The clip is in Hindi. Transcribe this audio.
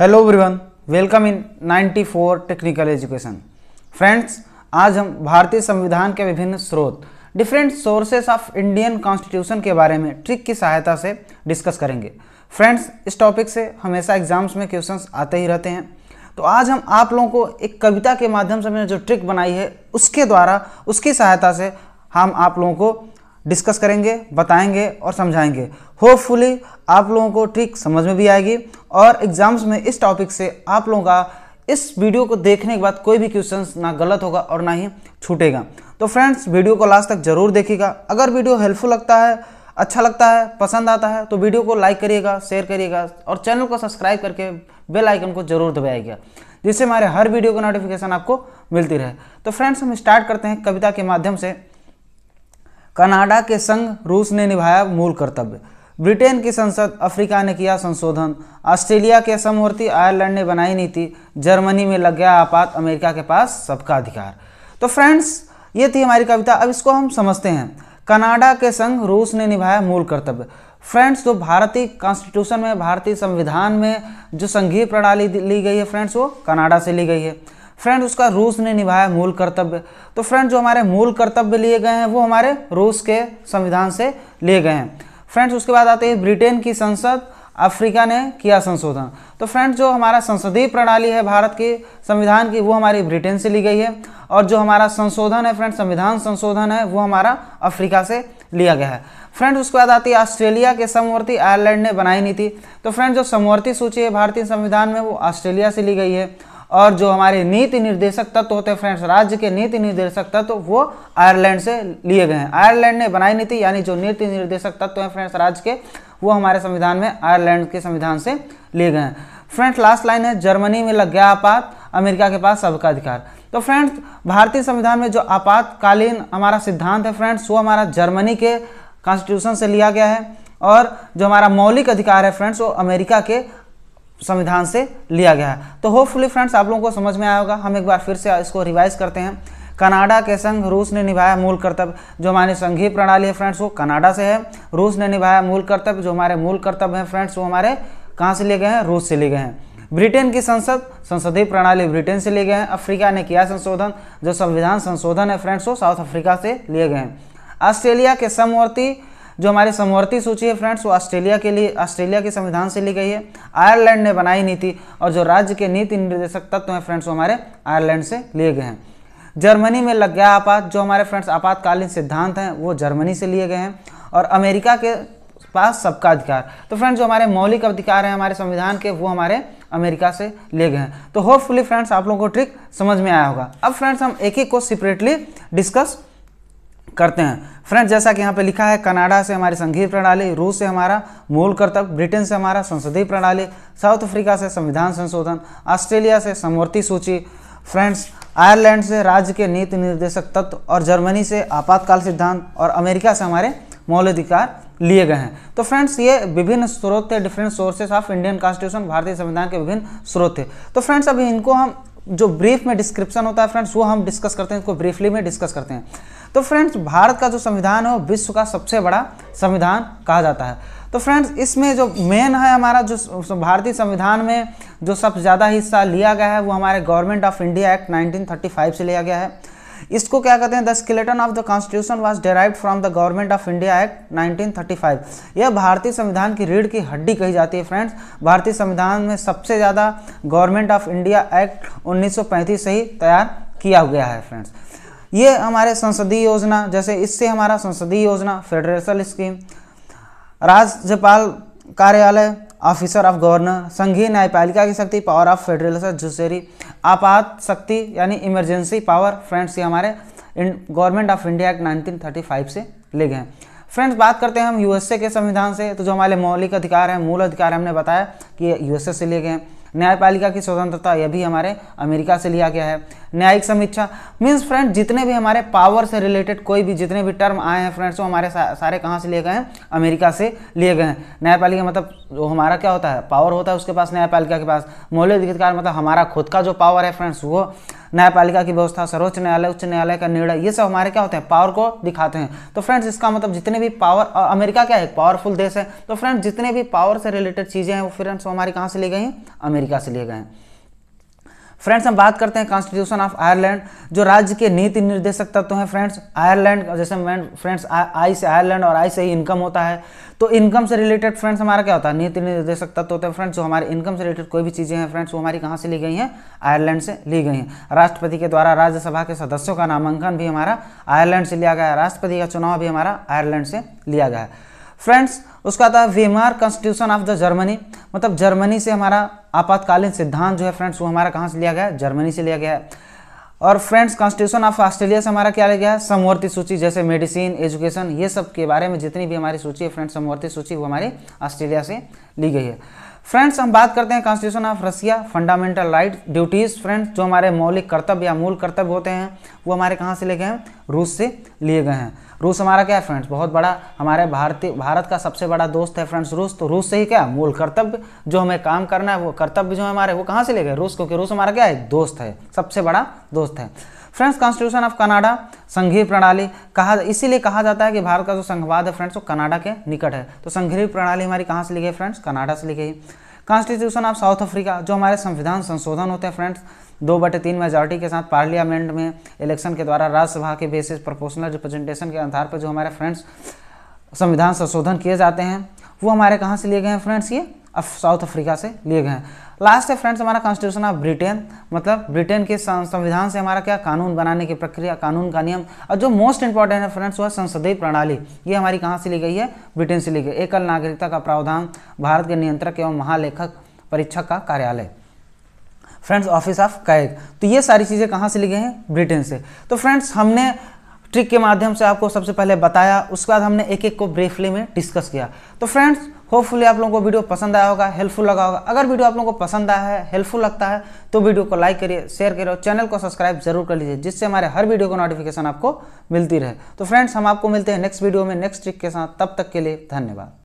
hello everyone welcome in 94 technical education friends आज हम भारतीय संविधान के विभिन्न स्रोत different sources of Indian constitution के बारे में ट्रिक की सहायता से डिस्कस करेंगे फ्रेंड्स इस टॉपिक से हमेशा एग्जाम्स में क्वेश्चंस आते ही रहते हैं तो आज हम आप लोगों को एक कविता के माध्यम से मैंने जो ट्रिक बनाई है उसके द्वारा उसकी सहायता से हम आप लोगों को डिस्कस करेंगे बताएंगे और समझाएंगे होपफुली आप लोगों को ठीक समझ में भी आएगी और एग्जाम्स में इस टॉपिक से आप लोगों का इस वीडियो को देखने के बाद कोई भी क्वेश्चन ना गलत होगा और ना ही छूटेगा तो फ्रेंड्स वीडियो को लास्ट तक जरूर देखिएगा अगर वीडियो हेल्पफुल लगता है अच्छा लगता है पसंद आता है तो वीडियो को लाइक करिएगा शेयर करिएगा और चैनल को सब्सक्राइब करके बेल आइकन को जरूर दबाइएगा जिससे हमारे हर वीडियो का नोटिफिकेशन आपको मिलती रहे तो फ्रेंड्स हम स्टार्ट करते हैं कविता के माध्यम से कनाडा के संघ रूस ने निभाया मूल कर्तव्य ब्रिटेन की संसद अफ्रीका ने किया संशोधन ऑस्ट्रेलिया के समवर्ती आयरलैंड ने बनाई नीति जर्मनी में लग गया आपात अमेरिका के पास सबका अधिकार तो फ्रेंड्स ये थी हमारी कविता अब इसको हम समझते हैं कनाडा के संघ रूस ने निभाया मूल कर्तव्य फ्रेंड्स जो भारतीय कॉन्स्टिट्यूशन में भारतीय संविधान में जो संघीय प्रणाली ली गई है फ्रेंड्स वो कनाडा से ली गई है फ्रेंड उसका रूस ने निभाया मूल कर्तव्य तो फ्रेंड जो हमारे मूल कर्तव्य लिए गए हैं वो हमारे रूस के संविधान से लिए गए हैं फ्रेंड्स उसके बाद आते हैं ब्रिटेन की संसद अफ्रीका ने किया संशोधन तो फ्रेंड्स जो हमारा संसदीय प्रणाली है भारत की संविधान की वो हमारी ब्रिटेन से ली गई है और जो हमारा संशोधन है फ्रेंड संविधान संशोधन है वो हमारा अफ्रीका से लिया गया है फ्रेंड्स उसके बाद आती है ऑस्ट्रेलिया के समवर्ती आयरलैंड ने बनाई नहीं थी तो फ्रेंड्स जो समवर्ती सूची है भारतीय संविधान में वो ऑस्ट्रेलिया से ली गई है और जो हमारे नीति निर्देशक तत्व होते हैं फ्रेंड्स राज्य के नीति निर्देशक तत्व वो आयरलैंड से लिए गए हैं आयरलैंड ने बनाई नीति यानी जो नीति निर्देशक तत्व हैं फ्रेंड्स राज्य के वो हमारे संविधान में आयरलैंड के संविधान से लिए गए हैं फ्रेंड्स लास्ट लाइन है जर्मनी में लग गया आपात अमेरिका के पास सबका अधिकार तो फ्रेंड्स भारतीय संविधान में जो आपातकालीन हमारा सिद्धांत है फ्रेंड्स वो हमारा जर्मनी के कॉन्स्टिट्यूशन से लिया गया है और जो हमारा मौलिक अधिकार है फ्रेंड्स वो अमेरिका के संविधान से लिया गया है तो होपफुली फ्रेंड्स आप लोगों को समझ में आएगा हम एक बार फिर से इसको रिवाइज करते हैं कनाडा के संघ रूस ने निभाया मूल कर्तव्य जो हमारी संघीय प्रणाली है फ्रेंड्स वो कनाडा से है रूस ने निभाया मूल कर्तव्य जो हमारे मूल कर्तव्य हैं फ्रेंड्स वो हमारे कहाँ से लिए गए हैं रूस से लिए गए हैं ब्रिटेन की संसद संसदीय प्रणाली ब्रिटेन से लिए गए हैं अफ्रीका ने किया संशोधन जो संविधान संशोधन है फ्रेंड्स वो साउथ अफ्रीका से लिए गए हैं ऑस्ट्रेलिया के समवर्ती जो हमारी समवर्ती सूची है फ्रेंड्स वो ऑस्ट्रेलिया के लिए ऑस्ट्रेलिया के संविधान से ली गई है आयरलैंड ने बनाई नीति और जो राज्य के नीति निर्देशक तत्व हैं फ्रेंड्स वो हमारे आयरलैंड से लिए गए हैं जर्मनी में लग गया आपात जो हमारे फ्रेंड्स आपातकालीन सिद्धांत हैं वो जर्मनी से लिए गए हैं और अमेरिका के पास सबका अधिकार तो फ्रेंड्स जो हमारे मौलिक अधिकार हैं हमारे संविधान के वो हमारे अमेरिका से लिए गए हैं तो होपफुली फ्रेंड्स आप लोगों को ट्रिक समझ में आया होगा अब फ्रेंड्स हम एक एक को सेपरेटली डिस्कस करते हैं फ्रेंड्स जैसा कि यहाँ पे लिखा है कनाडा से हमारी संघीय प्रणाली रूस से हमारा मूल कर्तव्य ब्रिटेन से हमारा संसदीय प्रणाली साउथ अफ्रीका से संविधान संशोधन ऑस्ट्रेलिया से समवर्ती सूची फ्रेंड्स आयरलैंड से राज्य के नीति निर्देशक तत्व और जर्मनी से आपातकाल सिद्धांत और अमेरिका से हमारे मौलाधिकार लिए गए हैं तो फ्रेंड्स ये विभिन्न स्रोत थे different sources of Indian constitution भारतीय संविधान के विभिन्न स्रोत थे तो फ्रेंड्स अभी इनको हम जो ब्रीफ में डिस्क्रिप्शन होता है फ्रेंड्स वो हम डिस्कस करते हैं इसको ब्रीफली में डिस्कस करते हैं तो फ्रेंड्स भारत का जो संविधान है वो विश्व का सबसे बड़ा संविधान कहा जाता है तो फ्रेंड्स इसमें जो मेन है हमारा जो भारतीय संविधान में जो सबसे ज़्यादा हिस्सा लिया गया है वो हमारे गवर्नमेंट ऑफ इंडिया एक्ट 1935 से लिया गया है इसको क्या कहते हैं the skeleton of the constitution was derive from the government of India act 1935 यह भारतीय संविधान की रीढ़ की हड्डी कही जाती है फ्रेंड्स भारतीय संविधान में सबसे ज़्यादा गवर्नमेंट ऑफ इंडिया एक्ट 1935 से ही तैयार किया गया है फ्रेंड्स ये हमारे संसदीय योजना जैसे इससे हमारा संसदीय योजना फेडरेशन स्कीम राज्यपाल कार्यालय ऑफिसर ऑफ गवर्नर संघीय न्यायपालिका की शक्ति पावर ऑफ फेडरल जुसेरी आपात शक्ति यानी इमरजेंसी पावर फ्रेंड्स ये हमारे गवर्नमेंट ऑफ इंडिया एक्ट 1935 से ले गए फ्रेंड्स बात करते हैं हम यूएसए के संविधान से तो जो हमारे मौलिक अधिकार हैं मूल अधिकार हमने बताया कि यूएसए से ले गए हैं न्यायपालिका की स्वतंत्रता यह भी हमारे अमेरिका से लिया गया है न्यायिक समीक्षा मीन्स फ्रेंड जितने भी हमारे पावर से रिलेटेड कोई भी जितने भी टर्म आए हैं फ्रेंड्स वो हमारे सा, सारे कहाँ से लिए गए हैं अमेरिका से लिए गए हैं न्यायपालिका मतलब जो हमारा क्या होता है पावर होता है उसके पास न्यायपालिका के पास मौलिक अधिकार मतलब हमारा खुद का जो पावर है फ्रेंड्स वो न्यायपालिका की व्यवस्था सर्वोच्च न्यायालय उच्च न्यायालय का निर्णय ये सब हमारे क्या होते हैं पावर को दिखाते हैं तो फ्रेंड्स इसका मतलब जितने भी पावर अमेरिका क्या है पावरफुल देश है तो फ्रेंड्स जितने भी पावर से रिलेटेड चीज़ें हैं वो फ्रेंड्स हमारी कहाँ से ले गए हैं अमेरिका से ले गए हैं फ्रेंड्स हम बात करते हैं कॉन्स्टिट्यूशन ऑफ आयरलैंड जो राज्य के नीति निर्देशक तत्व हैं फ्रेंड्स आयरलैंड जैसे मैं फ्रेंड्स आई से आयरलैंड और आई से ही इनकम होता है तो इनकम से रिलेटेड फ्रेंड्स हमारा क्या होता है नीति निर्देशक तत्व होते हैं फ्रेंड्स जो हमारे इनकम से रिलेटेड कोई भी चीज़ें हैं फ्रेंड्स वो हमारी कहाँ से ली गई हैं आयरलैंड से ली गई हैं राष्ट्रपति के द्वारा राज्यसभा के सदस्यों का नामांकन भी हमारा आयरलैंड से लिया गया है राष्ट्रपति का चुनाव भी हमारा आयरलैंड से लिया गया है फ्रेंड्स उसका था Weimar constitution of the Germany मतलब जर्मनी से हमारा आपातकालीन सिद्धांत जो है फ्रेंड्स वो हमारा कहाँ से लिया गया है जर्मनी से लिया गया है और फ्रेंड्स कॉन्स्टिट्यूशन ऑफ ऑस्ट्रेलिया से हमारा क्या लिया गया है समवर्ती सूची जैसे मेडिसिन एजुकेशन ये सब के बारे में जितनी भी हमारी सूची है फ्रेंड्स समवर्ती सूची वो हमारी ऑस्ट्रेलिया से ली गई है फ्रेंड्स हम बात करते हैं constitution of Russia fundamental right duties friends जो हमारे मौलिक कर्तव्य या मूल कर्तव्य होते हैं वो हमारे कहाँ से ले गए हैं रूस से लिए गए हैं रूस हमारा क्या है फ्रेंड्स बहुत बड़ा हमारे भारतीय भारत का सबसे बड़ा दोस्त है फ्रेंड्स रूस तो रूस से ही क्या मूल कर्तव्य जो हमें काम करना है वो कर्तव्य जो हमारे वो कहाँ से ले गए रूस क्योंकि रूस हमारा क्या है दोस्त है सबसे बड़ा दोस्त है फ्रेंड्स कॉन्स्टिट्यूशन ऑफ कनाडा संघीय प्रणाली कहा इसीलिए कहा जाता है कि भारत का जो संघवाद है फ्रेंड्स वो कनाडा के निकट है तो संघीय प्रणाली हमारी कहाँ से लिखी है फ्रेंड्स कनाडा से लिखी है कॉन्स्टिट्यूशन ऑफ साउथ अफ्रीका जो हमारे संविधान संशोधन होते हैं फ्रेंड्स दो बटे तीन मेजॉरिटी के साथ पार्लियामेंट में इलेक्शन के द्वारा राज्यसभा के बेसिस प्रोपोर्शनल रिप्रेजेंटेशन के आधार पर जो हमारे फ्रेंड्स संविधान संशोधन किए जाते हैं वो हमारे कहाँ से लिए गए हैं फ्रेंड्स ये साउथ अफ्रीका से लिए गए हैं लास्ट है फ्रेंड्स हमारा कॉन्स्टिट्यूशन ऑफ ब्रिटेन मतलब ब्रिटेन के संविधान से हमारा क्या कानून बनाने की प्रक्रिया कानून का नियम और जो मोस्ट इंपॉर्टेंट है फ्रेंड्स वह संसदीय प्रणाली ये हमारी कहाँ से ली गई है ब्रिटेन से ली गई एकल नागरिकता का प्रावधान भारत के नियंत्रक एवं महालेखक परीक्षक का कार्यालय फ्रेंड्स ऑफिस ऑफ कैग तो ये सारी चीज़ें कहाँ से ली गई हैं ब्रिटेन से तो फ्रेंड्स हमने ट्रिक के माध्यम से आपको सबसे पहले बताया उसके बाद हमने एक एक को ब्रीफली में डिस्कस किया तो फ्रेंड्स होपफुली आप लोगों को वीडियो पसंद आया होगा हेल्पफुल लगा होगा अगर वीडियो आप लोगों को पसंद आया है हेल्पफुल लगता है तो वीडियो को लाइक करिए शेयर करिए और चैनल को सब्सक्राइब जरूर कर लीजिए जिससे हमारे हर वीडियो को नोटिफिकेशन आपको मिलती रहे तो फ्रेंड्स हम आपको मिलते हैं नेक्स्ट वीडियो में नेक्स्ट ट्रिक के साथ तब तक के लिए धन्यवाद